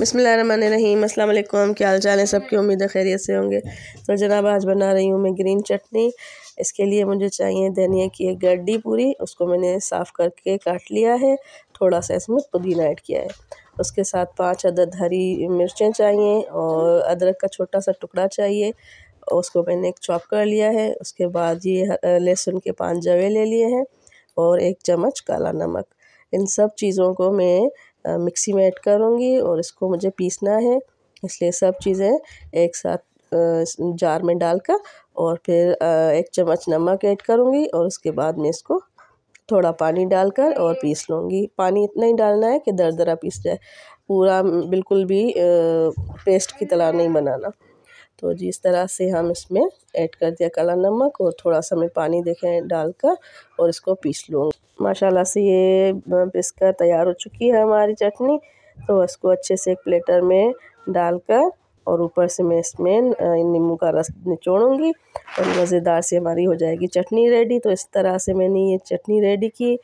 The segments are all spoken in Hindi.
बसमीम अल्लाम क्या हाल चाल है सबकी उम्मीद है खैरियत से होंगे तो जनाब आज बना रही हूँ मैं ग्रीन चटनी इसके लिए मुझे चाहिए धनिया की एक गड्डी पूरी उसको मैंने साफ़ करके काट लिया है थोड़ा सा इसमें पुदीना ऐड किया है उसके साथ पांच अदद हरी मिर्चें चाहिए और अदरक का छोटा सा टुकड़ा चाहिए उसको मैंने एक चॉप कर लिया है उसके बाद ये लहसुन के पाँच जवे ले लिए हैं और एक चम्मच काला नमक इन सब चीज़ों को मैं मिक्सी में ऐड करूँगी और इसको मुझे पीसना है इसलिए सब चीज़ें एक साथ जार में डालकर और फिर एक चम्मच नमक ऐड करूँगी और उसके बाद में इसको थोड़ा पानी डालकर और पीस लूँगी पानी इतना ही डालना है कि दर दरा पीस जाए पूरा बिल्कुल भी पेस्ट की तरह नहीं बनाना तो जी इस तरह से हम इसमें ऐड कर दिया काला नमक और थोड़ा सा मैं पानी देखें डालकर और इसको पीस लूँगी माशाल्लाह से ये पिसकर तैयार हो चुकी है हमारी चटनी तो इसको अच्छे से एक प्लेटर में डालकर और ऊपर से मैं इसमें नींबू का रस निचोड़ूंगी और मज़ेदार से हमारी हो जाएगी चटनी रेडी तो इस तरह से मैंने ये चटनी रेडी की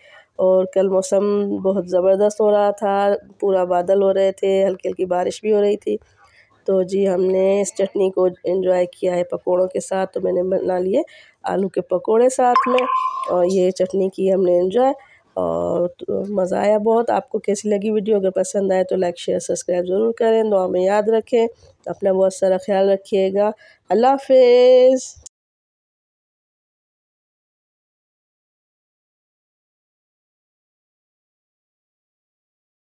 और कल मौसम बहुत ज़बरदस्त हो रहा था पूरा बादल हो रहे थे हल्की हल्की बारिश भी हो रही थी तो जी हमने इस चटनी को एंजॉय किया है पकोड़ों के साथ तो मैंने बना लिए आलू के पकोड़े साथ में और ये चटनी की हमने एंजॉय और तो मज़ा आया बहुत आपको कैसी लगी वीडियो अगर पसंद आए तो लाइक शेयर सब्सक्राइब ज़रूर करें दुआ में याद रखें अपना बहुत सारा ख्याल रखिएगा अल्लाह हाफिज़